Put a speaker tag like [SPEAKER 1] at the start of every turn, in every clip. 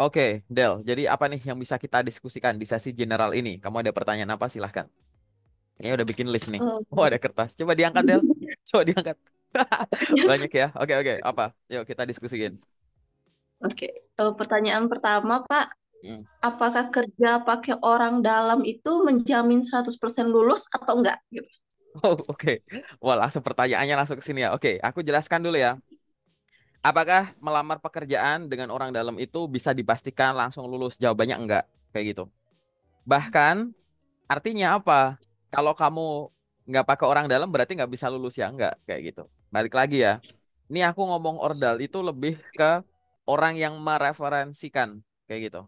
[SPEAKER 1] Oke, Del. Jadi apa nih yang bisa kita diskusikan di sesi general ini? Kamu ada pertanyaan apa? Silahkan. Ini udah bikin list nih. Oh, ada kertas. Coba diangkat, Del. Coba diangkat. Banyak ya. Oke, oke. Apa? Yuk kita diskusikan.
[SPEAKER 2] Oke. pertanyaan pertama, Pak. Hmm. Apakah kerja pakai orang dalam itu menjamin 100% lulus atau enggak? Gitu.
[SPEAKER 1] Oh, oke. Okay. Wah, langsung pertanyaannya langsung ke sini ya. Oke, okay, aku jelaskan dulu ya apakah melamar pekerjaan dengan orang dalam itu bisa dipastikan langsung lulus? Jawabannya enggak, kayak gitu. Bahkan artinya apa? Kalau kamu nggak pakai orang dalam berarti nggak bisa lulus ya enggak kayak gitu. Balik lagi ya. Ini aku ngomong ordal itu lebih ke orang yang mereferensikan kayak gitu.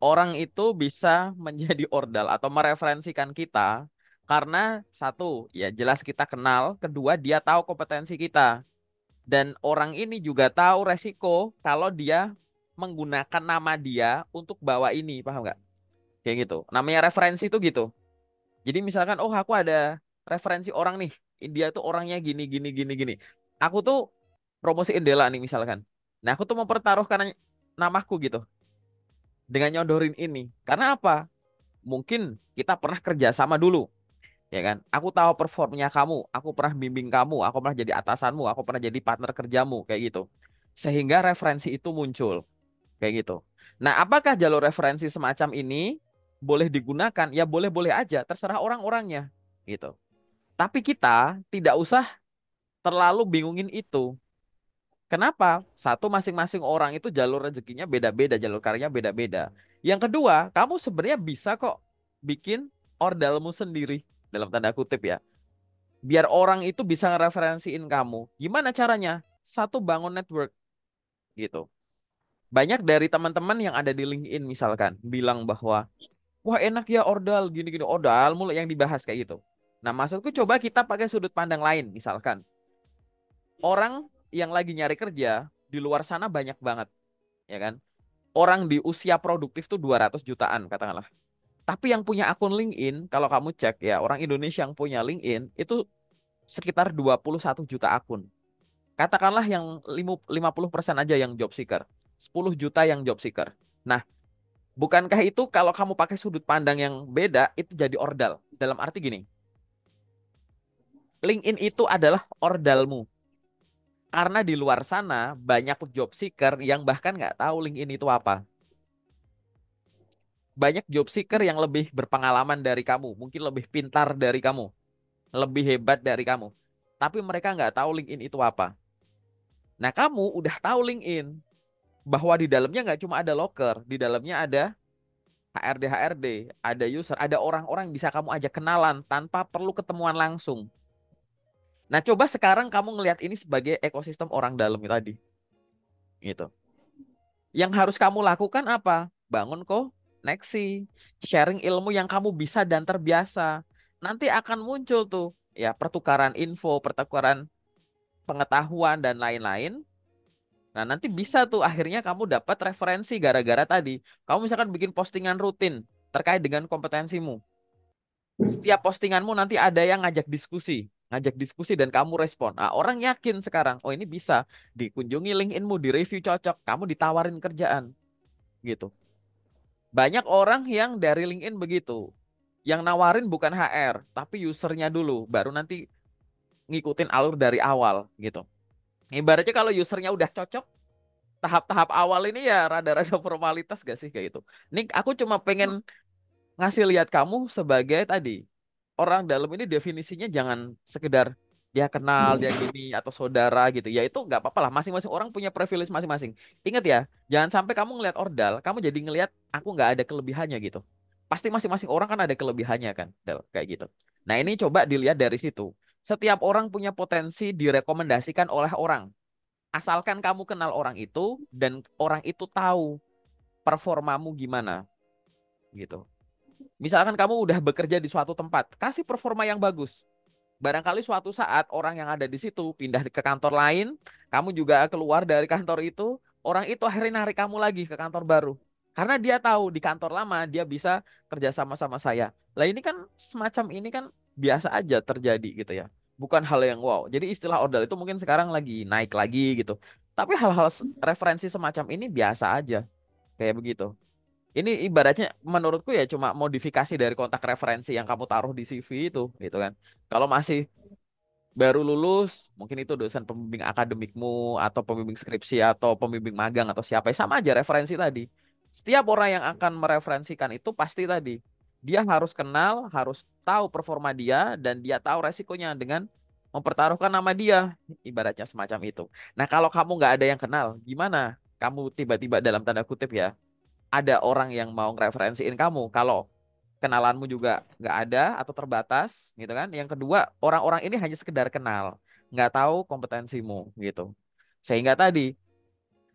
[SPEAKER 1] Orang itu bisa menjadi ordal atau mereferensikan kita karena satu ya jelas kita kenal, kedua dia tahu kompetensi kita dan orang ini juga tahu resiko kalau dia menggunakan nama dia untuk bawa ini paham nggak kayak gitu namanya referensi itu gitu jadi misalkan oh aku ada referensi orang nih dia tuh orangnya gini gini gini gini aku tuh promosi Indela nih misalkan nah aku tuh mempertaruhkan namaku gitu dengan nyodorin ini karena apa mungkin kita pernah kerja sama dulu ya kan? Aku tahu performnya kamu, aku pernah bimbing kamu, aku pernah jadi atasanmu, aku pernah jadi partner kerjamu, kayak gitu. Sehingga referensi itu muncul, kayak gitu. Nah, apakah jalur referensi semacam ini boleh digunakan? Ya boleh-boleh aja, terserah orang-orangnya, gitu. Tapi kita tidak usah terlalu bingungin itu. Kenapa? Satu masing-masing orang itu jalur rezekinya beda-beda, jalur karirnya beda-beda. Yang kedua, kamu sebenarnya bisa kok bikin ordalmu sendiri dalam tanda kutip ya biar orang itu bisa ngereferensiin kamu gimana caranya satu bangun network gitu banyak dari teman-teman yang ada di LinkedIn misalkan bilang bahwa wah enak ya ordal gini-gini ordal mulai yang dibahas kayak gitu nah maksudku coba kita pakai sudut pandang lain misalkan orang yang lagi nyari kerja di luar sana banyak banget ya kan orang di usia produktif tuh 200 jutaan katakanlah tapi yang punya akun LinkedIn, kalau kamu cek ya, orang Indonesia yang punya LinkedIn itu sekitar 21 juta akun. Katakanlah yang 50% aja yang job seeker. 10 juta yang job seeker. Nah, bukankah itu kalau kamu pakai sudut pandang yang beda, itu jadi ordal. Dalam arti gini, LinkedIn itu adalah ordalmu. Karena di luar sana banyak job seeker yang bahkan nggak tahu LinkedIn itu apa banyak job seeker yang lebih berpengalaman dari kamu, mungkin lebih pintar dari kamu, lebih hebat dari kamu. Tapi mereka nggak tahu LinkedIn itu apa. Nah kamu udah tahu LinkedIn bahwa di dalamnya nggak cuma ada locker, di dalamnya ada HRD HRD, ada user, ada orang-orang yang bisa kamu ajak kenalan tanpa perlu ketemuan langsung. Nah coba sekarang kamu ngelihat ini sebagai ekosistem orang dalam tadi, gitu. Yang harus kamu lakukan apa? Bangun kok koneksi, sharing ilmu yang kamu bisa dan terbiasa. Nanti akan muncul tuh ya pertukaran info, pertukaran pengetahuan dan lain-lain. Nah, nanti bisa tuh akhirnya kamu dapat referensi gara-gara tadi. Kamu misalkan bikin postingan rutin terkait dengan kompetensimu. Setiap postinganmu nanti ada yang ngajak diskusi, ngajak diskusi dan kamu respon. Nah, orang yakin sekarang, oh ini bisa dikunjungi LinkedInmu, di review cocok, kamu ditawarin kerjaan. Gitu. Banyak orang yang dari LinkedIn begitu. Yang nawarin bukan HR, tapi usernya dulu, baru nanti ngikutin alur dari awal gitu. Ibaratnya kalau usernya udah cocok, tahap-tahap awal ini ya rada-rada formalitas gak sih kayak itu. Nih aku cuma pengen ngasih lihat kamu sebagai tadi orang dalam ini definisinya jangan sekedar dia kenal dia hmm. gini atau saudara gitu ya itu nggak apa-apa lah masing-masing orang punya privilege masing-masing ingat ya jangan sampai kamu ngelihat ordal kamu jadi ngelihat aku nggak ada kelebihannya gitu pasti masing-masing orang kan ada kelebihannya kan kayak gitu nah ini coba dilihat dari situ setiap orang punya potensi direkomendasikan oleh orang asalkan kamu kenal orang itu dan orang itu tahu performamu gimana gitu misalkan kamu udah bekerja di suatu tempat kasih performa yang bagus barangkali suatu saat orang yang ada di situ pindah ke kantor lain, kamu juga keluar dari kantor itu, orang itu akhirnya narik kamu lagi ke kantor baru. Karena dia tahu di kantor lama dia bisa kerja sama sama saya. Lah ini kan semacam ini kan biasa aja terjadi gitu ya. Bukan hal yang wow. Jadi istilah ordal itu mungkin sekarang lagi naik lagi gitu. Tapi hal-hal referensi semacam ini biasa aja. Kayak begitu ini ibaratnya menurutku ya cuma modifikasi dari kontak referensi yang kamu taruh di CV itu gitu kan. Kalau masih baru lulus, mungkin itu dosen pembimbing akademikmu atau pembimbing skripsi atau pembimbing magang atau siapa ya, sama aja referensi tadi. Setiap orang yang akan mereferensikan itu pasti tadi dia harus kenal, harus tahu performa dia dan dia tahu resikonya dengan mempertaruhkan nama dia ibaratnya semacam itu. Nah kalau kamu nggak ada yang kenal, gimana? Kamu tiba-tiba dalam tanda kutip ya ada orang yang mau referensiin kamu kalau kenalanmu juga nggak ada atau terbatas gitu kan yang kedua orang-orang ini hanya sekedar kenal nggak tahu kompetensimu gitu sehingga tadi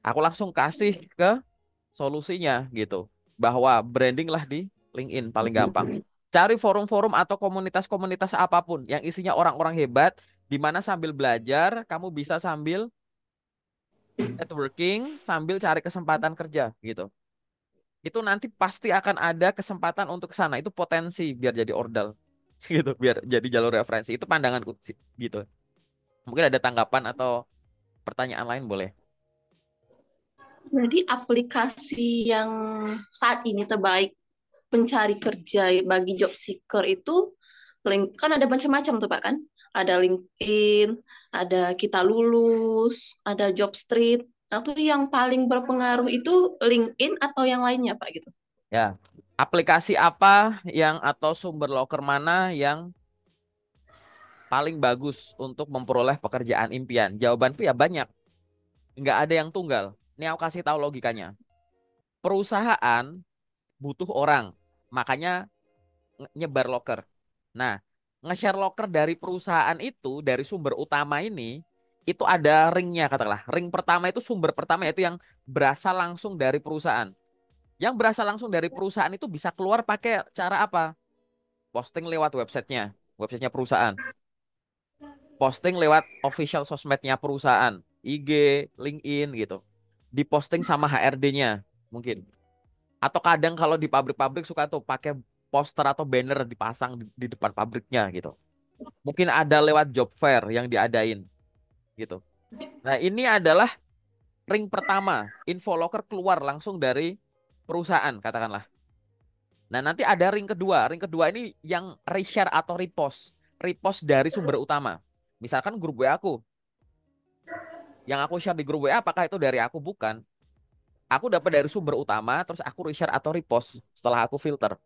[SPEAKER 1] aku langsung kasih ke solusinya gitu bahwa branding lah di LinkedIn paling mm-hmm. gampang cari forum-forum atau komunitas-komunitas apapun yang isinya orang-orang hebat di mana sambil belajar kamu bisa sambil networking sambil cari kesempatan kerja gitu itu nanti pasti akan ada kesempatan untuk ke sana. Itu potensi biar jadi ordal gitu, biar jadi jalur referensi. Itu pandanganku gitu. Mungkin ada tanggapan atau pertanyaan lain boleh.
[SPEAKER 2] Jadi aplikasi yang saat ini terbaik pencari kerja bagi job seeker itu link kan ada macam-macam tuh Pak kan? Ada LinkedIn, ada Kita Lulus, ada Job Street tuh yang paling berpengaruh itu LinkedIn atau yang lainnya Pak gitu?
[SPEAKER 1] Ya, aplikasi apa yang atau sumber loker mana yang paling bagus untuk memperoleh pekerjaan impian? Jawaban ya banyak. Nggak ada yang tunggal. Ini aku kasih tahu logikanya. Perusahaan butuh orang, makanya nyebar loker. Nah, nge-share loker dari perusahaan itu, dari sumber utama ini, itu ada ringnya katakanlah. Ring pertama itu sumber pertama yaitu yang berasal langsung dari perusahaan. Yang berasal langsung dari perusahaan itu bisa keluar pakai cara apa? Posting lewat websitenya, websitenya perusahaan. Posting lewat official sosmednya perusahaan, IG, LinkedIn gitu. Diposting sama HRD-nya mungkin. Atau kadang kalau di pabrik-pabrik suka tuh pakai poster atau banner dipasang di, di depan pabriknya gitu. Mungkin ada lewat job fair yang diadain gitu. Nah, ini adalah ring pertama info locker keluar langsung dari perusahaan katakanlah. Nah, nanti ada ring kedua. Ring kedua ini yang reshare atau repost. Repost dari sumber utama. Misalkan grup WA aku. Yang aku share di grup WA apakah itu dari aku? Bukan. Aku dapat dari sumber utama terus aku reshare atau repost setelah aku filter.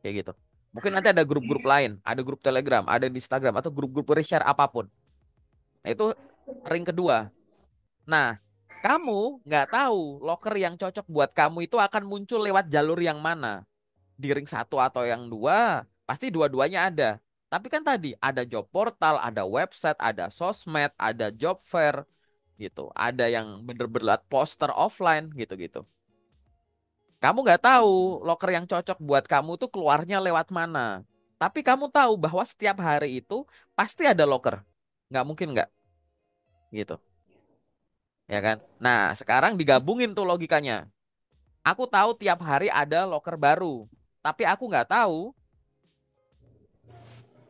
[SPEAKER 1] Kayak gitu. Mungkin nanti ada grup-grup lain, ada grup Telegram, ada di Instagram atau grup-grup reshare apapun. Nah, itu ring kedua. Nah, kamu nggak tahu locker yang cocok buat kamu itu akan muncul lewat jalur yang mana. Di ring satu atau yang dua, pasti dua-duanya ada. Tapi kan tadi ada job portal, ada website, ada sosmed, ada job fair gitu. Ada yang bener-bener poster offline gitu-gitu. Kamu nggak tahu locker yang cocok buat kamu tuh keluarnya lewat mana. Tapi kamu tahu bahwa setiap hari itu pasti ada locker. Nggak mungkin nggak? gitu. Ya kan? Nah, sekarang digabungin tuh logikanya. Aku tahu tiap hari ada locker baru, tapi aku nggak tahu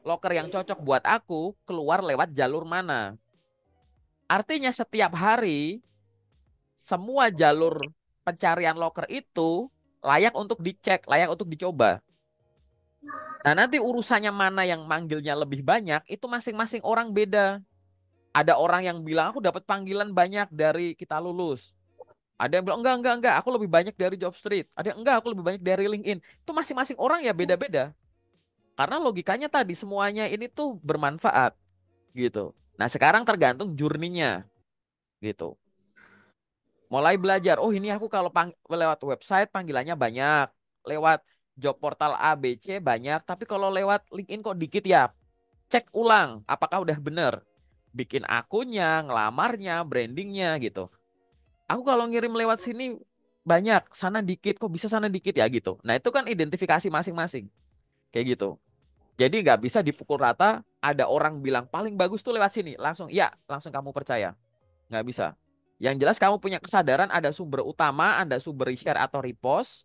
[SPEAKER 1] locker yang cocok buat aku keluar lewat jalur mana. Artinya setiap hari semua jalur pencarian locker itu layak untuk dicek, layak untuk dicoba. Nah nanti urusannya mana yang manggilnya lebih banyak itu masing-masing orang beda ada orang yang bilang aku dapat panggilan banyak dari kita lulus. Ada yang bilang enggak enggak enggak, aku lebih banyak dari job street. Ada yang enggak, aku lebih banyak dari LinkedIn. Itu masing-masing orang ya beda-beda. Karena logikanya tadi semuanya ini tuh bermanfaat gitu. Nah, sekarang tergantung jurninya gitu. Mulai belajar, oh ini aku kalau pang lewat website panggilannya banyak, lewat job portal ABC banyak, tapi kalau lewat LinkedIn kok dikit ya. Cek ulang apakah udah benar bikin akunnya, ngelamarnya, brandingnya gitu. Aku kalau ngirim lewat sini banyak, sana dikit, kok bisa sana dikit ya gitu. Nah itu kan identifikasi masing-masing, kayak gitu. Jadi nggak bisa dipukul rata. Ada orang bilang paling bagus tuh lewat sini, langsung ya, langsung kamu percaya, nggak bisa. Yang jelas kamu punya kesadaran ada sumber utama, ada sumber share atau repost.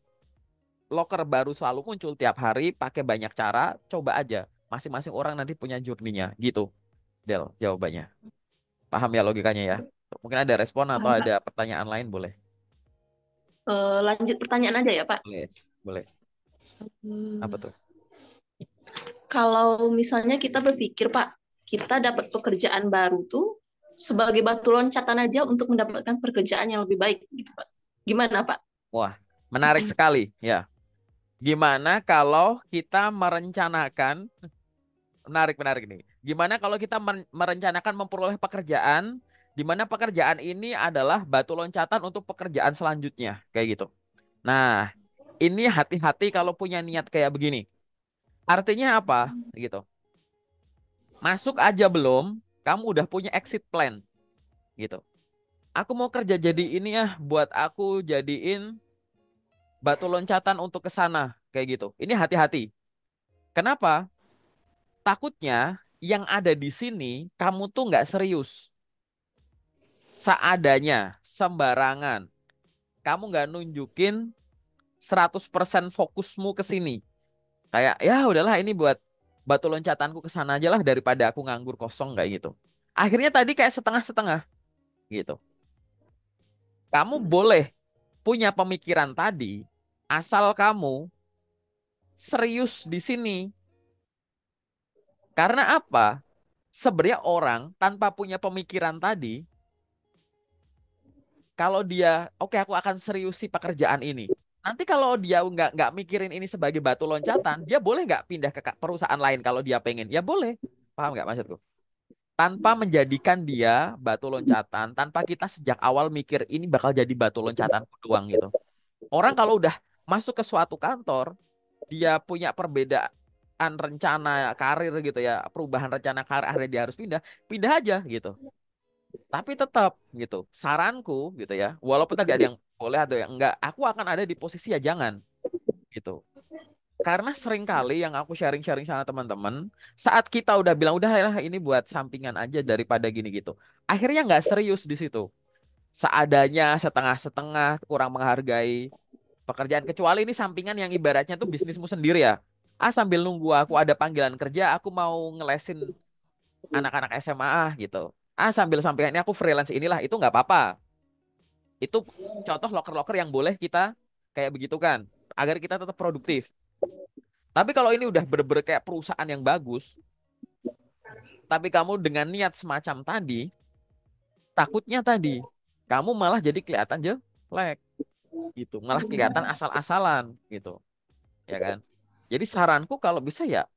[SPEAKER 1] Locker baru selalu muncul tiap hari, pakai banyak cara, coba aja. Masing-masing orang nanti punya journey-nya gitu. Del jawabannya. Paham ya logikanya ya? Mungkin ada respon atau Paham, ada Pak. pertanyaan lain boleh.
[SPEAKER 2] Uh, lanjut pertanyaan aja ya Pak. Boleh,
[SPEAKER 1] boleh. Hmm. Apa tuh?
[SPEAKER 2] Kalau misalnya kita berpikir Pak, kita dapat pekerjaan baru tuh sebagai batu loncatan aja untuk mendapatkan pekerjaan yang lebih baik gitu Pak. Gimana
[SPEAKER 1] Pak? Wah, menarik hmm. sekali ya. Gimana kalau kita merencanakan menarik menarik nih Gimana kalau kita merencanakan memperoleh pekerjaan di mana pekerjaan ini adalah batu loncatan untuk pekerjaan selanjutnya, kayak gitu. Nah, ini hati-hati kalau punya niat kayak begini. Artinya apa? Gitu. Masuk aja belum, kamu udah punya exit plan. Gitu. Aku mau kerja jadi ini ya buat aku jadiin batu loncatan untuk ke sana kayak gitu. Ini hati-hati. Kenapa? Takutnya yang ada di sini kamu tuh nggak serius. Seadanya, sembarangan. Kamu nggak nunjukin 100% fokusmu ke sini. Kayak ya udahlah ini buat batu loncatanku ke sana aja lah daripada aku nganggur kosong kayak gitu. Akhirnya tadi kayak setengah-setengah gitu. Kamu boleh punya pemikiran tadi asal kamu serius di sini karena apa? Sebenarnya orang tanpa punya pemikiran tadi, kalau dia, oke okay, aku akan serius seriusi pekerjaan ini. Nanti kalau dia nggak nggak mikirin ini sebagai batu loncatan, dia boleh nggak pindah ke perusahaan lain kalau dia pengen? Ya boleh. Paham nggak maksudku? tanpa menjadikan dia batu loncatan, tanpa kita sejak awal mikir ini bakal jadi batu loncatan doang gitu. Orang kalau udah masuk ke suatu kantor, dia punya perbedaan perubahan rencana karir gitu ya perubahan rencana karir akhirnya dia harus pindah pindah aja gitu iya. tapi tetap gitu saranku gitu ya walaupun tadi ada yang boleh atau yang enggak aku akan ada di posisi ya jangan gitu karena sering kali yang aku sharing-sharing sama teman-teman saat kita udah bilang udah lah ini buat sampingan aja daripada gini gitu akhirnya nggak serius di situ seadanya setengah-setengah kurang menghargai pekerjaan kecuali ini sampingan yang ibaratnya tuh bisnismu sendiri ya ah sambil nunggu aku ada panggilan kerja aku mau ngelesin anak-anak SMA ah gitu ah sambil sampai ini aku freelance inilah itu nggak apa-apa itu contoh loker-loker yang boleh kita kayak begitu kan agar kita tetap produktif tapi kalau ini udah -ber kayak perusahaan yang bagus tapi kamu dengan niat semacam tadi takutnya tadi kamu malah jadi kelihatan jelek gitu malah kelihatan asal-asalan gitu ya kan jadi saranku kalau bisa ya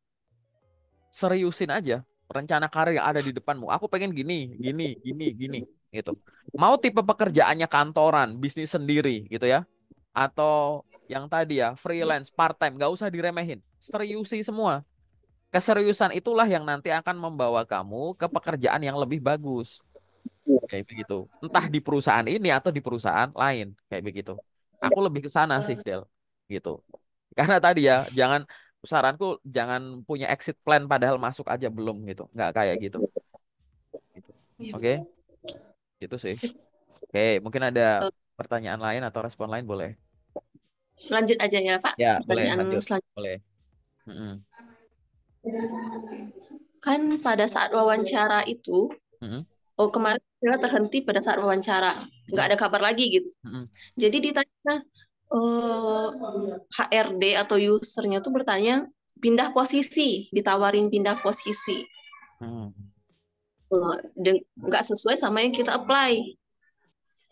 [SPEAKER 1] seriusin aja rencana karir yang ada di depanmu. Aku pengen gini, gini, gini, gini gitu. Mau tipe pekerjaannya kantoran, bisnis sendiri gitu ya. Atau yang tadi ya, freelance, part time, nggak usah diremehin. Seriusi semua. Keseriusan itulah yang nanti akan membawa kamu ke pekerjaan yang lebih bagus. Kayak begitu. Entah di perusahaan ini atau di perusahaan lain, kayak begitu. Aku lebih ke sana sih, Del. Gitu. Karena tadi ya, jangan saranku jangan punya exit plan padahal masuk aja belum gitu. Nggak kayak gitu. gitu. Iya, Oke. Okay? Gitu sih. Oke, okay, mungkin ada pertanyaan lain atau respon lain boleh.
[SPEAKER 2] Lanjut aja ya, Pak. Ya, pertanyaan boleh, lanjut. selanjutnya.
[SPEAKER 1] Boleh. Mm -hmm.
[SPEAKER 2] Kan pada saat wawancara itu, mm -hmm. oh kemarin terhenti pada saat wawancara, nggak ada kabar lagi gitu. Mm -hmm. Jadi ditanya, uh, eh, HRD atau usernya tuh bertanya pindah posisi, ditawarin pindah posisi. Hmm. Nah, nggak sesuai sama yang kita apply.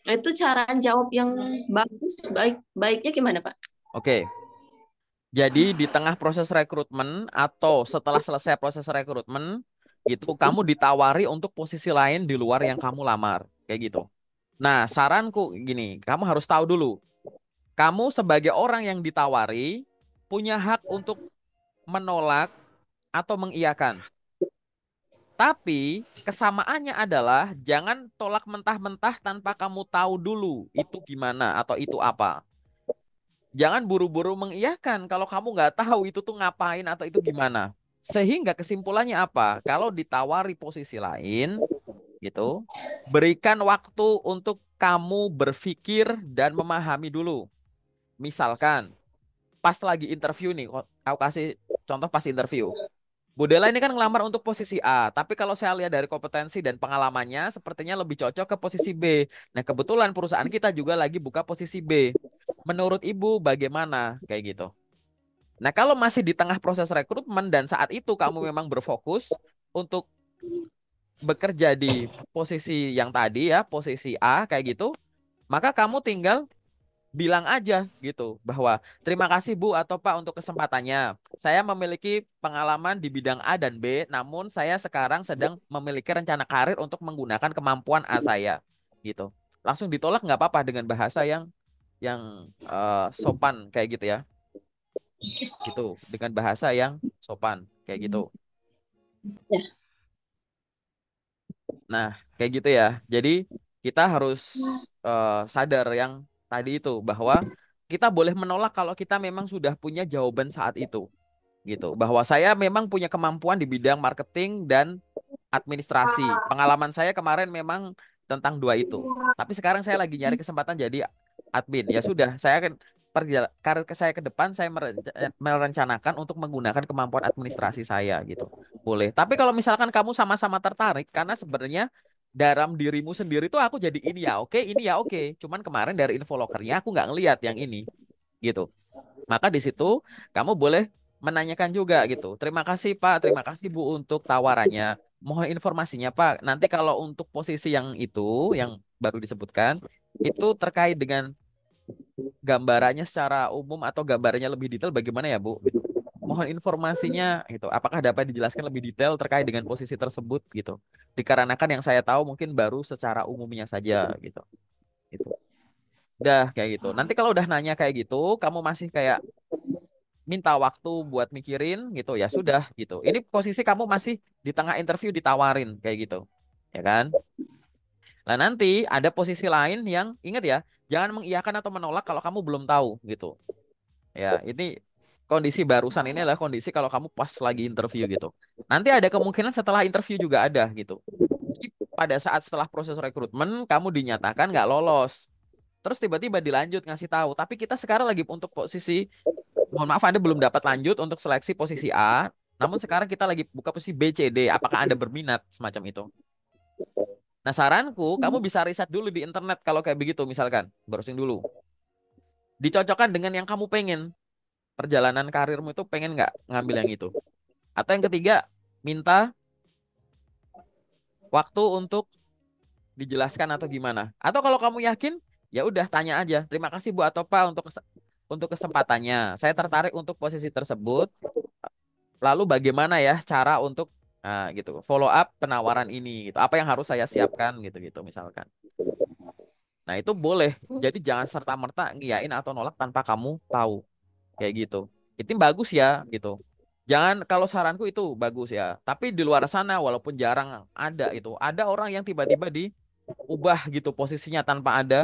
[SPEAKER 2] Nah, itu cara jawab yang bagus, baik baiknya gimana Pak?
[SPEAKER 1] Oke. Okay. Jadi di tengah proses rekrutmen atau setelah selesai proses rekrutmen, itu kamu ditawari untuk posisi lain di luar yang kamu lamar, kayak gitu. Nah, saranku gini, kamu harus tahu dulu kamu sebagai orang yang ditawari punya hak untuk menolak atau mengiyakan. Tapi kesamaannya adalah jangan tolak mentah-mentah tanpa kamu tahu dulu itu gimana atau itu apa. Jangan buru-buru mengiyakan kalau kamu nggak tahu itu tuh ngapain atau itu gimana. Sehingga kesimpulannya apa? Kalau ditawari posisi lain, gitu, berikan waktu untuk kamu berpikir dan memahami dulu misalkan pas lagi interview nih, aku kasih contoh pas interview. Budela ini kan ngelamar untuk posisi A, tapi kalau saya lihat dari kompetensi dan pengalamannya, sepertinya lebih cocok ke posisi B. Nah, kebetulan perusahaan kita juga lagi buka posisi B. Menurut Ibu, bagaimana kayak gitu? Nah, kalau masih di tengah proses rekrutmen dan saat itu kamu memang berfokus untuk bekerja di posisi yang tadi ya, posisi A kayak gitu, maka kamu tinggal bilang aja gitu bahwa terima kasih Bu atau Pak untuk kesempatannya. Saya memiliki pengalaman di bidang A dan B, namun saya sekarang sedang memiliki rencana karir untuk menggunakan kemampuan A saya gitu. Langsung ditolak nggak apa-apa dengan bahasa yang yang uh, sopan kayak gitu ya. Gitu, dengan bahasa yang sopan kayak gitu. Ya. Nah, kayak gitu ya. Jadi kita harus uh, sadar yang tadi itu bahwa kita boleh menolak kalau kita memang sudah punya jawaban saat itu gitu bahwa saya memang punya kemampuan di bidang marketing dan administrasi pengalaman saya kemarin memang tentang dua itu tapi sekarang saya lagi nyari kesempatan jadi admin ya sudah saya akan perjala ke saya ke depan saya merencanakan untuk menggunakan kemampuan administrasi saya gitu boleh tapi kalau misalkan kamu sama-sama tertarik karena sebenarnya dalam dirimu sendiri tuh aku jadi ini ya oke okay, ini ya oke okay. cuman kemarin dari info lokernya aku nggak ngelihat yang ini gitu maka di situ kamu boleh menanyakan juga gitu terima kasih pak terima kasih bu untuk tawarannya mohon informasinya pak nanti kalau untuk posisi yang itu yang baru disebutkan itu terkait dengan gambarannya secara umum atau gambarannya lebih detail bagaimana ya bu mohon informasinya gitu. Apakah dapat dijelaskan lebih detail terkait dengan posisi tersebut gitu? Dikarenakan yang saya tahu mungkin baru secara umumnya saja gitu. Gitu. Udah kayak gitu. Nanti kalau udah nanya kayak gitu, kamu masih kayak minta waktu buat mikirin gitu ya sudah gitu. Ini posisi kamu masih di tengah interview ditawarin kayak gitu. Ya kan? Nah, nanti ada posisi lain yang ingat ya, jangan mengiyakan atau menolak kalau kamu belum tahu gitu. Ya, ini kondisi barusan ini adalah kondisi kalau kamu pas lagi interview gitu. Nanti ada kemungkinan setelah interview juga ada gitu. pada saat setelah proses rekrutmen kamu dinyatakan nggak lolos. Terus tiba-tiba dilanjut ngasih tahu. Tapi kita sekarang lagi untuk posisi mohon maaf Anda belum dapat lanjut untuk seleksi posisi A. Namun sekarang kita lagi buka posisi B, C, D. Apakah Anda berminat semacam itu? Nah saranku kamu bisa riset dulu di internet kalau kayak begitu misalkan browsing dulu. Dicocokkan dengan yang kamu pengen perjalanan karirmu itu pengen nggak ngambil yang itu? Atau yang ketiga, minta waktu untuk dijelaskan atau gimana? Atau kalau kamu yakin, ya udah tanya aja. Terima kasih Bu Atopa untuk untuk kesempatannya. Saya tertarik untuk posisi tersebut. Lalu bagaimana ya cara untuk nah, gitu follow up penawaran ini gitu. Apa yang harus saya siapkan gitu-gitu misalkan. Nah, itu boleh. Jadi jangan serta-merta ngiyain atau nolak tanpa kamu tahu kayak gitu itu bagus ya gitu jangan kalau saranku itu bagus ya tapi di luar sana walaupun jarang ada itu ada orang yang tiba-tiba diubah gitu posisinya tanpa ada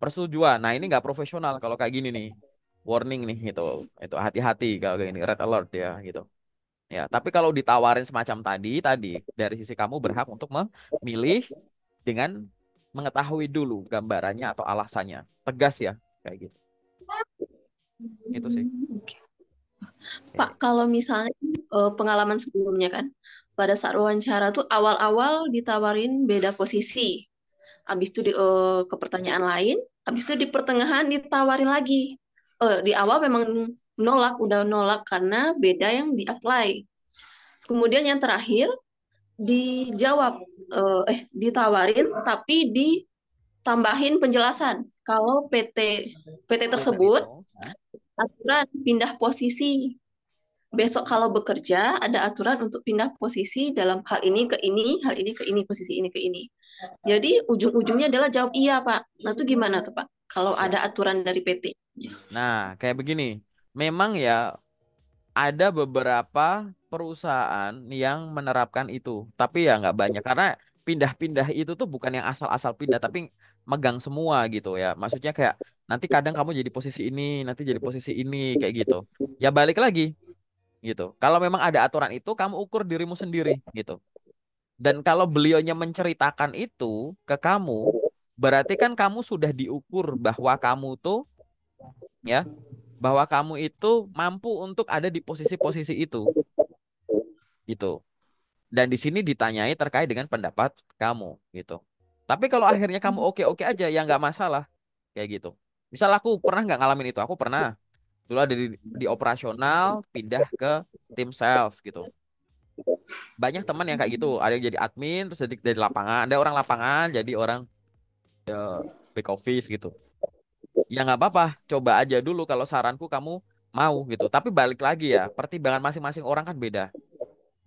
[SPEAKER 1] persetujuan nah ini nggak profesional kalau kayak gini nih warning nih gitu itu hati-hati kalau kayak gini red alert ya gitu ya tapi kalau ditawarin semacam tadi tadi dari sisi kamu berhak untuk memilih dengan mengetahui dulu gambarannya atau alasannya tegas ya kayak gitu itu sih. Okay.
[SPEAKER 2] Pak, kalau misalnya eh, pengalaman sebelumnya kan, pada saat wawancara tuh awal-awal ditawarin beda posisi. Habis itu di, uh, ke pertanyaan lain, habis itu di pertengahan ditawarin lagi. Uh, di awal memang nolak, udah nolak karena beda yang di-apply. Kemudian yang terakhir dijawab uh, eh ditawarin tapi ditambahin penjelasan kalau PT PT tersebut ya aturan pindah posisi. Besok kalau bekerja ada aturan untuk pindah posisi dalam hal ini ke ini, hal ini ke ini, posisi ini ke ini. Jadi ujung-ujungnya adalah jawab iya Pak. Nah itu gimana tuh Pak? Kalau ada aturan dari PT?
[SPEAKER 1] Nah kayak begini, memang ya ada beberapa perusahaan yang menerapkan itu, tapi ya nggak banyak karena pindah-pindah itu tuh bukan yang asal-asal pindah, tapi megang semua gitu ya. Maksudnya kayak nanti kadang kamu jadi posisi ini nanti jadi posisi ini kayak gitu ya balik lagi gitu kalau memang ada aturan itu kamu ukur dirimu sendiri gitu dan kalau beliaunya menceritakan itu ke kamu berarti kan kamu sudah diukur bahwa kamu tuh ya bahwa kamu itu mampu untuk ada di posisi-posisi itu gitu dan di sini ditanyai terkait dengan pendapat kamu gitu tapi kalau akhirnya kamu oke oke aja ya nggak masalah kayak gitu misal aku pernah nggak ngalamin itu aku pernah Itulah dari di operasional pindah ke tim sales gitu banyak teman yang kayak gitu ada yang jadi admin terus jadi dari lapangan ada orang lapangan jadi orang ya, back office gitu ya nggak apa-apa coba aja dulu kalau saranku kamu mau gitu tapi balik lagi ya pertimbangan masing-masing orang kan beda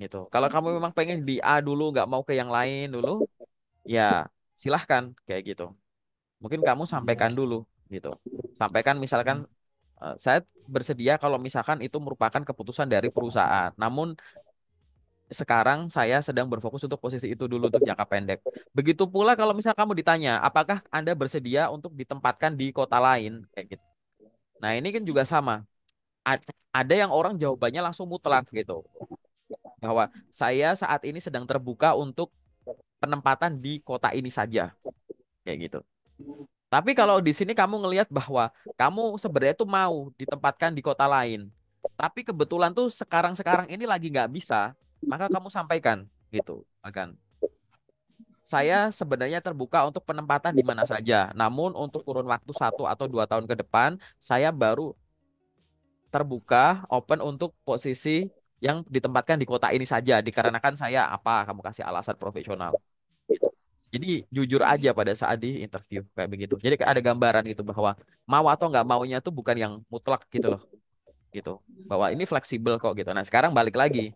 [SPEAKER 1] gitu kalau kamu memang pengen di A dulu nggak mau ke yang lain dulu ya silahkan kayak gitu mungkin kamu sampaikan dulu gitu. Sampaikan misalkan uh, saya bersedia kalau misalkan itu merupakan keputusan dari perusahaan. Namun sekarang saya sedang berfokus untuk posisi itu dulu untuk jangka pendek. Begitu pula kalau misal kamu ditanya, apakah Anda bersedia untuk ditempatkan di kota lain kayak gitu. Nah, ini kan juga sama. ada yang orang jawabannya langsung mutlak gitu. Bahwa saya saat ini sedang terbuka untuk penempatan di kota ini saja. Kayak gitu. Tapi kalau di sini kamu ngelihat bahwa kamu sebenarnya tuh mau ditempatkan di kota lain, tapi kebetulan tuh sekarang-sekarang ini lagi nggak bisa, maka kamu sampaikan gitu, akan. Saya sebenarnya terbuka untuk penempatan di mana saja, namun untuk kurun waktu satu atau dua tahun ke depan, saya baru terbuka open untuk posisi yang ditempatkan di kota ini saja dikarenakan saya apa kamu kasih alasan profesional jadi jujur aja pada saat di interview kayak begitu. Jadi ada gambaran gitu bahwa mau atau nggak maunya tuh bukan yang mutlak gitu loh. Gitu. Bahwa ini fleksibel kok gitu. Nah, sekarang balik lagi.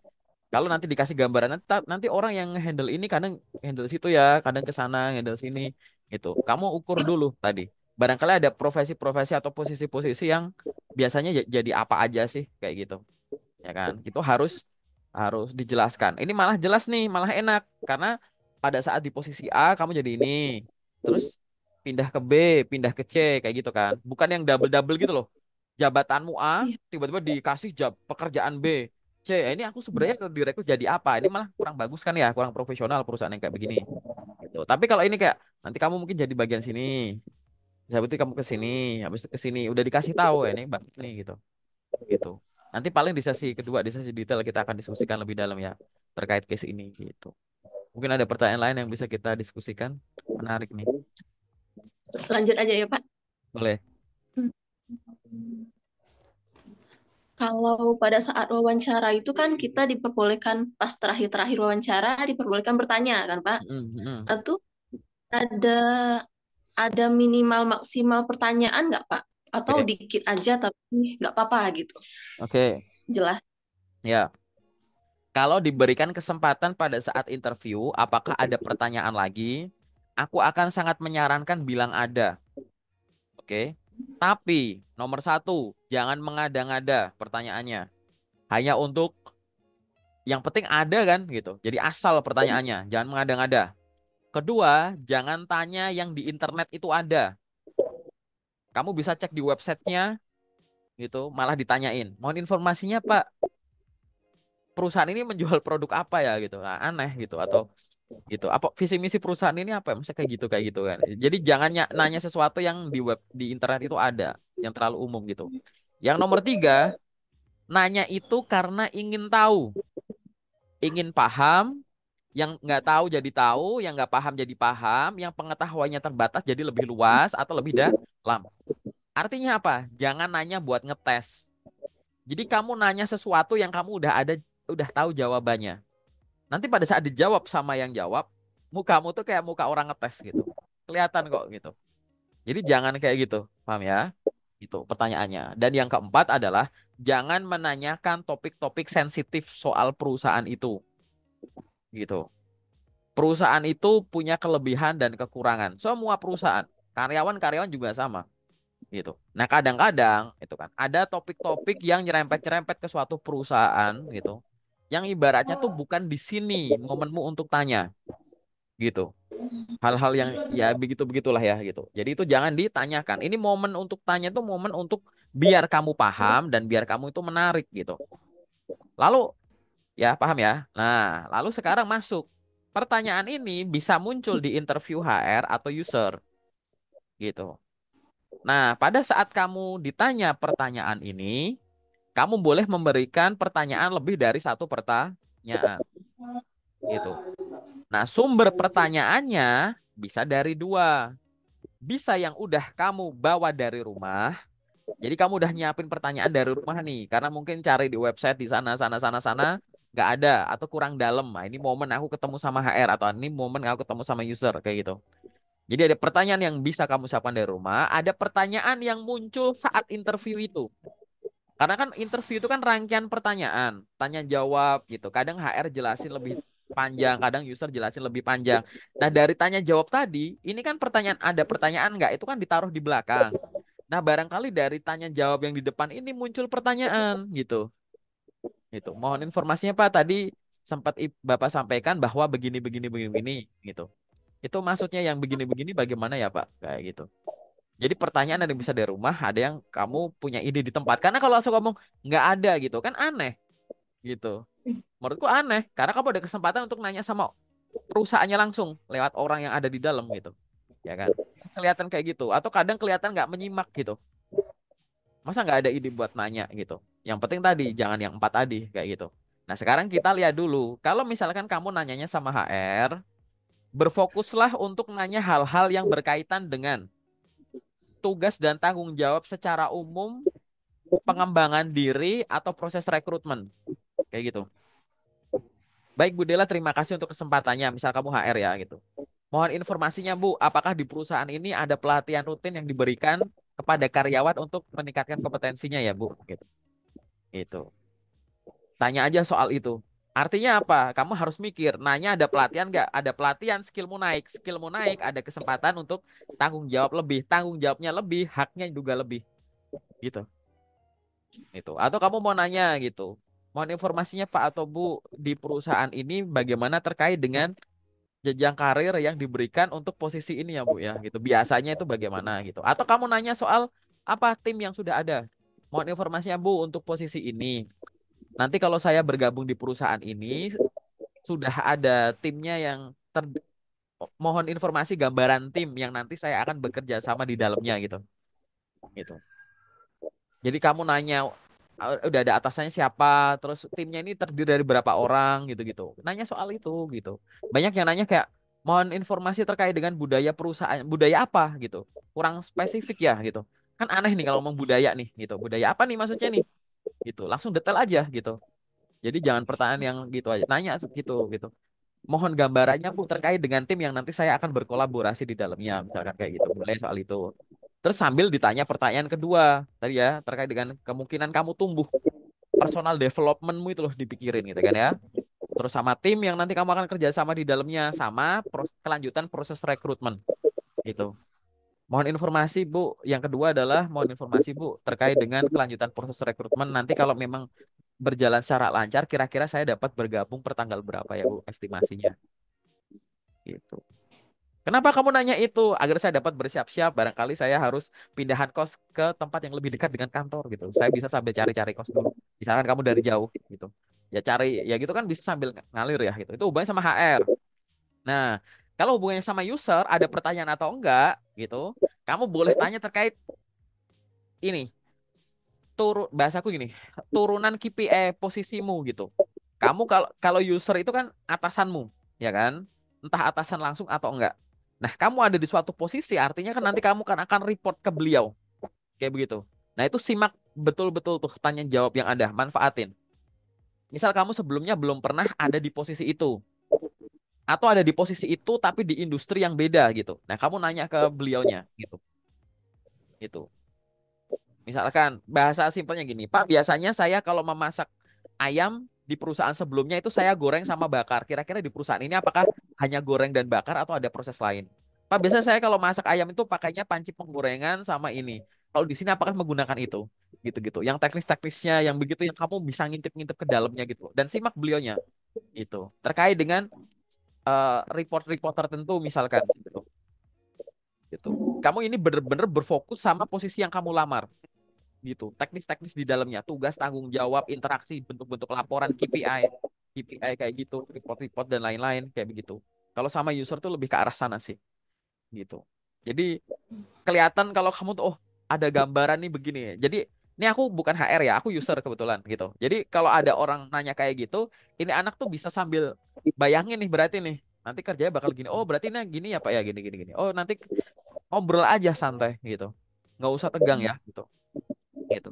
[SPEAKER 1] Kalau nanti dikasih gambaran nanti, nanti orang yang handle ini kadang handle situ ya, kadang ke sana, handle sini gitu. Kamu ukur dulu tadi. Barangkali ada profesi-profesi atau posisi-posisi yang biasanya jadi apa aja sih kayak gitu. Ya kan? Itu harus harus dijelaskan. Ini malah jelas nih, malah enak karena pada saat di posisi A kamu jadi ini terus pindah ke B pindah ke C kayak gitu kan bukan yang double double gitu loh jabatanmu A iya. tiba-tiba dikasih jab pekerjaan B C eh, ini aku sebenarnya iya. direkrut jadi apa ini malah kurang bagus kan ya kurang profesional perusahaan yang kayak begini gitu. tapi kalau ini kayak nanti kamu mungkin jadi bagian sini saya berarti kamu ke sini habis ke sini udah dikasih tahu ya ini bagus nih gitu gitu nanti paling di sesi kedua di sesi detail kita akan diskusikan lebih dalam ya terkait case ini gitu Mungkin ada pertanyaan lain yang bisa kita diskusikan. Menarik nih.
[SPEAKER 2] Lanjut aja ya Pak. Boleh. Kalau pada saat wawancara itu kan kita diperbolehkan pas terakhir-terakhir wawancara diperbolehkan bertanya kan Pak. atau hmm ada ada minimal maksimal pertanyaan nggak Pak? Atau okay. dikit aja tapi nggak apa-apa gitu.
[SPEAKER 1] Oke. Okay. Jelas. Ya. Kalau diberikan kesempatan pada saat interview, apakah ada pertanyaan lagi? Aku akan sangat menyarankan bilang ada. Oke. Okay? Tapi nomor satu, jangan mengada-ngada pertanyaannya. Hanya untuk yang penting ada kan gitu. Jadi asal pertanyaannya, jangan mengada-ngada. Kedua, jangan tanya yang di internet itu ada. Kamu bisa cek di websitenya gitu, malah ditanyain. Mohon informasinya Pak, perusahaan ini menjual produk apa ya gitu nah, aneh gitu atau gitu apa visi misi perusahaan ini apa ya? misalnya kayak gitu kayak gitu kan jadi jangan nanya sesuatu yang di web di internet itu ada yang terlalu umum gitu yang nomor tiga nanya itu karena ingin tahu ingin paham yang nggak tahu jadi tahu, yang nggak paham jadi paham, yang pengetahuannya terbatas jadi lebih luas atau lebih dalam. Artinya apa? Jangan nanya buat ngetes. Jadi kamu nanya sesuatu yang kamu udah ada udah tahu jawabannya. Nanti pada saat dijawab sama yang jawab, mukamu tuh kayak muka orang ngetes gitu. Kelihatan kok gitu. Jadi jangan kayak gitu, paham ya? Itu pertanyaannya. Dan yang keempat adalah jangan menanyakan topik-topik sensitif soal perusahaan itu. Gitu. Perusahaan itu punya kelebihan dan kekurangan. Semua perusahaan, karyawan-karyawan juga sama. Gitu. Nah, kadang-kadang itu kan ada topik-topik yang nyerempet-nyerempet ke suatu perusahaan gitu yang ibaratnya tuh bukan di sini momenmu untuk tanya gitu hal-hal yang ya begitu begitulah ya gitu jadi itu jangan ditanyakan ini momen untuk tanya tuh momen untuk biar kamu paham dan biar kamu itu menarik gitu lalu ya paham ya nah lalu sekarang masuk pertanyaan ini bisa muncul di interview HR atau user gitu nah pada saat kamu ditanya pertanyaan ini kamu boleh memberikan pertanyaan lebih dari satu pertanyaan. Gitu. Nah, sumber pertanyaannya bisa dari dua. Bisa yang udah kamu bawa dari rumah. Jadi kamu udah nyiapin pertanyaan dari rumah nih, karena mungkin cari di website di sana, sana, sana, sana, nggak ada atau kurang dalam. Nah, ini momen aku ketemu sama HR atau ini momen aku ketemu sama user kayak gitu. Jadi ada pertanyaan yang bisa kamu siapkan dari rumah, ada pertanyaan yang muncul saat interview itu. Karena kan interview itu kan rangkaian pertanyaan, tanya jawab gitu. Kadang HR jelasin lebih panjang, kadang user jelasin lebih panjang. Nah dari tanya jawab tadi, ini kan pertanyaan ada pertanyaan nggak? Itu kan ditaruh di belakang. Nah barangkali dari tanya jawab yang di depan ini muncul pertanyaan gitu. Itu, Mohon informasinya Pak tadi sempat Bapak sampaikan bahwa begini begini begini begini gitu. Itu maksudnya yang begini begini bagaimana ya Pak? Kayak gitu. Jadi pertanyaan ada yang bisa dari rumah, ada yang kamu punya ide di tempat. Karena kalau langsung ngomong nggak ada gitu kan aneh gitu. Menurutku aneh karena kamu ada kesempatan untuk nanya sama perusahaannya langsung lewat orang yang ada di dalam gitu, ya kan? Kelihatan kayak gitu atau kadang kelihatan nggak menyimak gitu. Masa nggak ada ide buat nanya gitu. Yang penting tadi jangan yang empat tadi kayak gitu. Nah sekarang kita lihat dulu kalau misalkan kamu nanyanya sama HR, berfokuslah untuk nanya hal-hal yang berkaitan dengan tugas dan tanggung jawab secara umum pengembangan diri atau proses rekrutmen. Kayak gitu. Baik Bu Dela, terima kasih untuk kesempatannya. Misal kamu HR ya gitu. Mohon informasinya Bu, apakah di perusahaan ini ada pelatihan rutin yang diberikan kepada karyawan untuk meningkatkan kompetensinya ya Bu? Gitu. itu Tanya aja soal itu. Artinya apa? Kamu harus mikir, nanya ada pelatihan nggak? Ada pelatihan, skillmu naik, skillmu naik, ada kesempatan untuk tanggung jawab lebih, tanggung jawabnya lebih, haknya juga lebih, gitu. Itu. Atau kamu mau nanya gitu, mohon informasinya Pak atau Bu di perusahaan ini bagaimana terkait dengan jenjang karir yang diberikan untuk posisi ini ya Bu ya, gitu. Biasanya itu bagaimana gitu. Atau kamu nanya soal apa tim yang sudah ada, mohon informasinya Bu untuk posisi ini nanti kalau saya bergabung di perusahaan ini sudah ada timnya yang ter mohon informasi gambaran tim yang nanti saya akan bekerja sama di dalamnya gitu. Gitu. Jadi kamu nanya eh, udah ada atasannya siapa, terus timnya ini terdiri dari berapa orang gitu-gitu. Nanya soal itu gitu. Banyak yang nanya kayak mohon informasi terkait dengan budaya perusahaan, budaya apa gitu. Kurang spesifik ya gitu. Kan aneh nih kalau ngomong budaya nih gitu. Budaya apa nih maksudnya nih? gitu langsung detail aja gitu jadi jangan pertanyaan yang gitu aja nanya gitu gitu mohon gambarannya bu terkait dengan tim yang nanti saya akan berkolaborasi di dalamnya misalkan kayak gitu mulai soal itu terus sambil ditanya pertanyaan kedua tadi ya terkait dengan kemungkinan kamu tumbuh personal developmentmu itu loh dipikirin gitu kan ya terus sama tim yang nanti kamu akan kerja sama di dalamnya sama pros kelanjutan proses rekrutmen gitu Mohon informasi Bu. Yang kedua adalah mohon informasi Bu terkait dengan kelanjutan proses rekrutmen nanti kalau memang berjalan secara lancar kira-kira saya dapat bergabung pertanggal berapa ya Bu estimasinya. Gitu. Kenapa kamu nanya itu? Agar saya dapat bersiap-siap barangkali saya harus pindahan kos ke tempat yang lebih dekat dengan kantor gitu. Saya bisa sambil cari-cari kos dulu. Misalkan kamu dari jauh gitu. Ya cari ya gitu kan bisa sambil ngalir ya gitu. Itu hubungannya sama HR. Nah, kalau hubungannya sama user, ada pertanyaan atau enggak gitu, kamu boleh tanya terkait ini. Turun bahasaku gini, turunan KPI eh, posisimu gitu. Kamu kalau kalau user itu kan atasanmu, ya kan? Entah atasan langsung atau enggak. Nah, kamu ada di suatu posisi artinya kan nanti kamu kan akan report ke beliau. Kayak begitu. Nah, itu simak betul-betul tuh tanya jawab yang ada, manfaatin. Misal kamu sebelumnya belum pernah ada di posisi itu, atau ada di posisi itu tapi di industri yang beda gitu. Nah, kamu nanya ke beliaunya gitu. Gitu. Misalkan bahasa simpelnya gini, "Pak, biasanya saya kalau memasak ayam di perusahaan sebelumnya itu saya goreng sama bakar. Kira-kira di perusahaan ini apakah hanya goreng dan bakar atau ada proses lain?" Pak, biasanya saya kalau masak ayam itu pakainya panci penggorengan sama ini. Kalau di sini apakah menggunakan itu? Gitu-gitu. Yang teknis-teknisnya yang begitu yang kamu bisa ngintip-ngintip ke dalamnya gitu. Dan simak beliaunya itu terkait dengan report eh, report-report tertentu misalkan gitu. gitu. Kamu ini benar-benar berfokus sama posisi yang kamu lamar gitu. Teknis-teknis di dalamnya, tugas, tanggung jawab, interaksi, bentuk-bentuk laporan, KPI, KPI kayak gitu, report-report dan lain-lain kayak begitu. Kalau sama user tuh lebih ke arah sana sih. Gitu. Jadi kelihatan kalau kamu tuh oh ada gambaran nih begini. Jadi ini aku bukan HR ya, aku user kebetulan gitu. Jadi kalau ada orang nanya kayak gitu, ini anak tuh bisa sambil bayangin nih berarti nih nanti kerjanya bakal gini. Oh berarti nih gini ya pak ya gini gini gini. Oh nanti ngobrol aja santai gitu, nggak usah tegang ya gitu. gitu.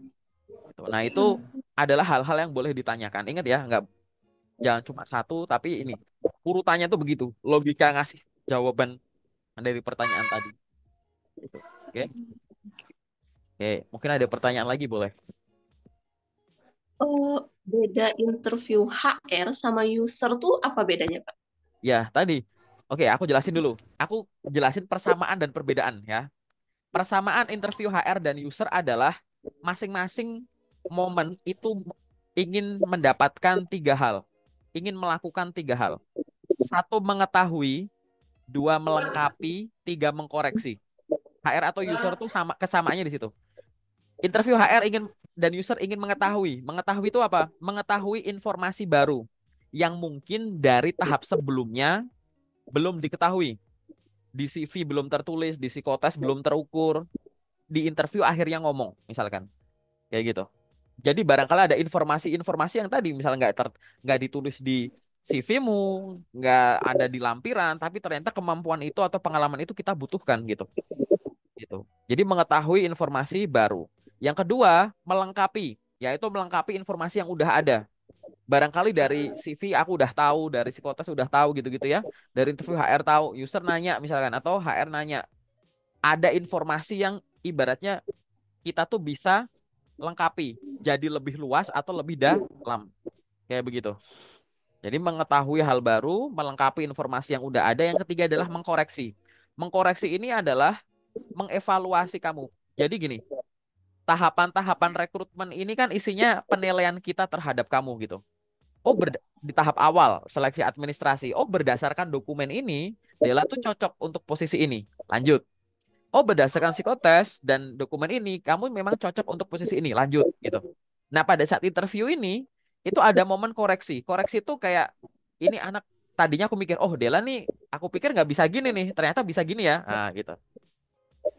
[SPEAKER 1] Gitu. Nah itu adalah hal-hal yang boleh ditanyakan. Ingat ya, nggak jangan cuma satu, tapi ini urutannya tuh begitu. Logika ngasih jawaban dari pertanyaan tadi. Gitu. Oke. Okay? Oke, mungkin ada pertanyaan lagi boleh.
[SPEAKER 2] Oh, beda interview HR sama user tuh apa bedanya, Pak?
[SPEAKER 1] Ya, tadi. Oke, aku jelasin dulu. Aku jelasin persamaan dan perbedaan ya. Persamaan interview HR dan user adalah masing-masing momen itu ingin mendapatkan tiga hal. Ingin melakukan tiga hal. Satu mengetahui, dua melengkapi, tiga mengkoreksi. HR atau user tuh sama kesamaannya di situ interview HR ingin dan user ingin mengetahui. Mengetahui itu apa? Mengetahui informasi baru yang mungkin dari tahap sebelumnya belum diketahui. Di CV belum tertulis, di psikotes belum terukur, di interview akhirnya ngomong misalkan. Kayak gitu. Jadi barangkali ada informasi-informasi yang tadi misalnya nggak ter nggak ditulis di CV-mu, nggak ada di lampiran, tapi ternyata kemampuan itu atau pengalaman itu kita butuhkan gitu. Gitu. Jadi mengetahui informasi baru. Yang kedua, melengkapi, yaitu melengkapi informasi yang udah ada. Barangkali dari CV aku udah tahu, dari psikotes udah tahu gitu-gitu ya. Dari interview HR tahu, user nanya misalkan atau HR nanya. Ada informasi yang ibaratnya kita tuh bisa lengkapi, jadi lebih luas atau lebih dalam. Kayak begitu. Jadi mengetahui hal baru, melengkapi informasi yang udah ada. Yang ketiga adalah mengkoreksi. Mengkoreksi ini adalah mengevaluasi kamu. Jadi gini, tahapan-tahapan rekrutmen ini kan isinya penilaian kita terhadap kamu gitu. Oh berda- di tahap awal seleksi administrasi, oh berdasarkan dokumen ini Dela tuh cocok untuk posisi ini. Lanjut. Oh berdasarkan psikotes dan dokumen ini kamu memang cocok untuk posisi ini. Lanjut gitu. Nah pada saat interview ini itu ada momen koreksi. Koreksi itu kayak ini anak tadinya aku mikir oh Dela nih aku pikir nggak bisa gini nih ternyata bisa gini ya. Nah gitu.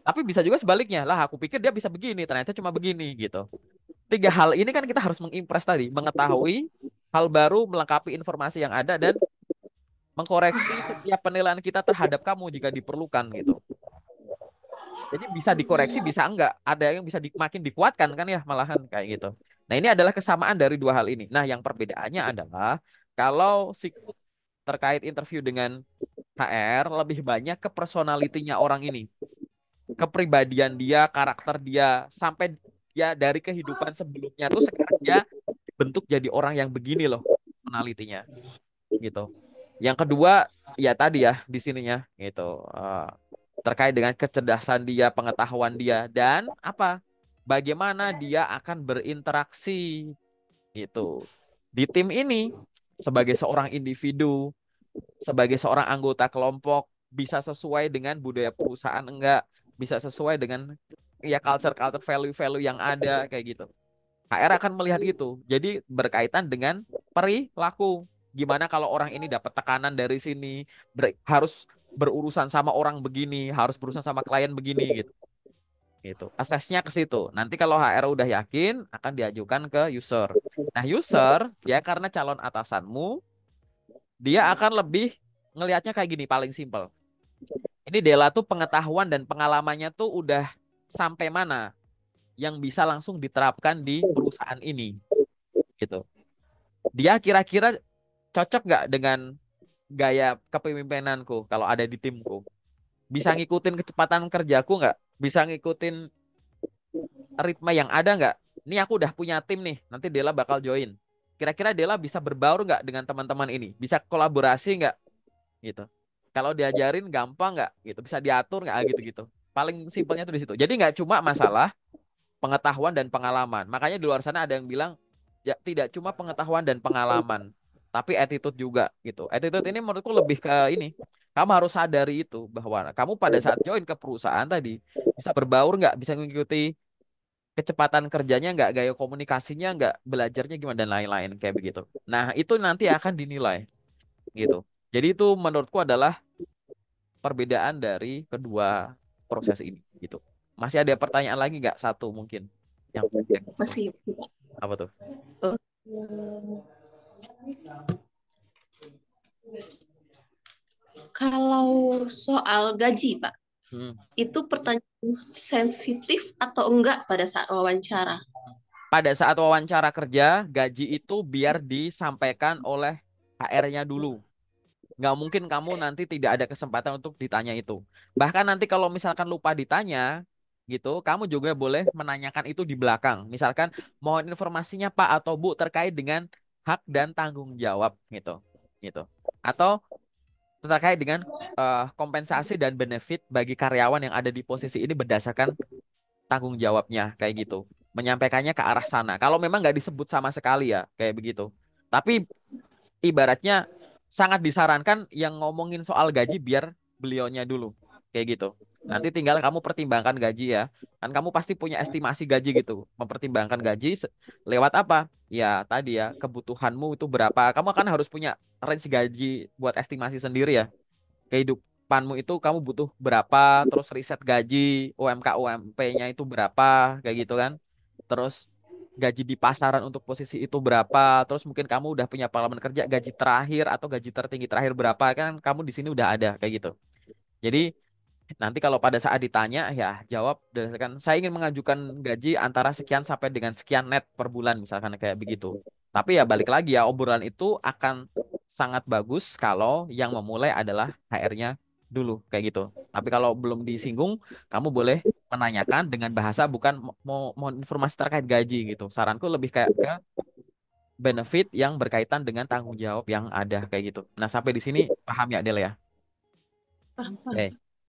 [SPEAKER 1] Tapi bisa juga sebaliknya lah. Aku pikir dia bisa begini, ternyata cuma begini gitu. Tiga hal ini kan kita harus mengimpress tadi, mengetahui hal baru, melengkapi informasi yang ada dan mengkoreksi setiap penilaian kita terhadap kamu jika diperlukan gitu. Jadi bisa dikoreksi, bisa enggak. Ada yang bisa di, makin dikuatkan kan ya malahan kayak gitu. Nah ini adalah kesamaan dari dua hal ini. Nah yang perbedaannya adalah kalau si terkait interview dengan HR lebih banyak ke personalitinya orang ini kepribadian dia, karakter dia, sampai ya dari kehidupan sebelumnya tuh sekarang dia bentuk jadi orang yang begini loh analitinya, gitu. Yang kedua ya tadi ya di sininya gitu uh, terkait dengan kecerdasan dia, pengetahuan dia dan apa bagaimana dia akan berinteraksi gitu di tim ini sebagai seorang individu, sebagai seorang anggota kelompok bisa sesuai dengan budaya perusahaan enggak, bisa sesuai dengan ya culture culture value value yang ada kayak gitu HR akan melihat itu jadi berkaitan dengan perilaku gimana kalau orang ini dapat tekanan dari sini ber harus berurusan sama orang begini harus berurusan sama klien begini gitu gitu asesnya ke situ nanti kalau HR udah yakin akan diajukan ke user nah user ya karena calon atasanmu dia akan lebih ngelihatnya kayak gini paling simple ini Dela tuh pengetahuan dan pengalamannya tuh udah sampai mana yang bisa langsung diterapkan di perusahaan ini gitu dia kira-kira cocok nggak dengan gaya kepemimpinanku kalau ada di timku bisa ngikutin kecepatan kerjaku nggak bisa ngikutin ritme yang ada nggak ini aku udah punya tim nih nanti Dela bakal join kira-kira Dela bisa berbaur nggak dengan teman-teman ini bisa kolaborasi nggak gitu kalau diajarin gampang nggak gitu, bisa diatur nggak ah, gitu-gitu. Paling simpelnya tuh di situ. Jadi nggak cuma masalah pengetahuan dan pengalaman. Makanya di luar sana ada yang bilang ya, tidak cuma pengetahuan dan pengalaman, tapi attitude juga gitu. Attitude ini menurutku lebih ke ini. Kamu harus sadari itu bahwa kamu pada saat join ke perusahaan tadi bisa berbaur nggak, bisa mengikuti kecepatan kerjanya nggak, gaya komunikasinya nggak, belajarnya gimana dan lain-lain kayak begitu. Nah itu nanti akan dinilai gitu. Jadi itu menurutku adalah perbedaan dari kedua proses ini gitu. Masih ada pertanyaan lagi nggak satu mungkin yang masih apa tuh?
[SPEAKER 2] Eh, kalau soal gaji pak, hmm. itu pertanyaan sensitif atau enggak pada saat wawancara?
[SPEAKER 1] Pada saat wawancara kerja, gaji itu biar disampaikan oleh HR-nya dulu nggak mungkin kamu nanti tidak ada kesempatan untuk ditanya itu. Bahkan nanti kalau misalkan lupa ditanya, gitu, kamu juga boleh menanyakan itu di belakang. Misalkan mohon informasinya Pak atau Bu terkait dengan hak dan tanggung jawab gitu, gitu. Atau terkait dengan uh, kompensasi dan benefit bagi karyawan yang ada di posisi ini berdasarkan tanggung jawabnya kayak gitu menyampaikannya ke arah sana kalau memang nggak disebut sama sekali ya kayak begitu tapi ibaratnya sangat disarankan yang ngomongin soal gaji biar beliaunya dulu kayak gitu nanti iya. tinggal kamu pertimbangkan gaji ya kan kamu pasti punya estimasi gaji gitu mempertimbangkan gaji lewat apa ya tadi ya kebutuhanmu itu berapa kamu akan harus punya range gaji buat estimasi sendiri ya kehidupanmu itu kamu butuh berapa terus riset gaji UMK UMP-nya itu berapa kayak gitu kan terus gaji di pasaran untuk posisi itu berapa terus mungkin kamu udah punya pengalaman kerja gaji terakhir atau gaji tertinggi terakhir berapa kan kamu di sini udah ada kayak gitu jadi nanti kalau pada saat ditanya ya jawab berdasarkan saya ingin mengajukan gaji antara sekian sampai dengan sekian net per bulan misalkan kayak begitu tapi ya balik lagi ya obrolan itu akan sangat bagus kalau yang memulai adalah HR-nya dulu kayak gitu tapi kalau belum disinggung kamu boleh menanyakan dengan bahasa bukan mau mau informasi terkait gaji gitu. Saranku lebih kayak ke benefit yang berkaitan dengan tanggung jawab yang ada kayak gitu. Nah, sampai di sini paham ya Del ya? Paham. Okay.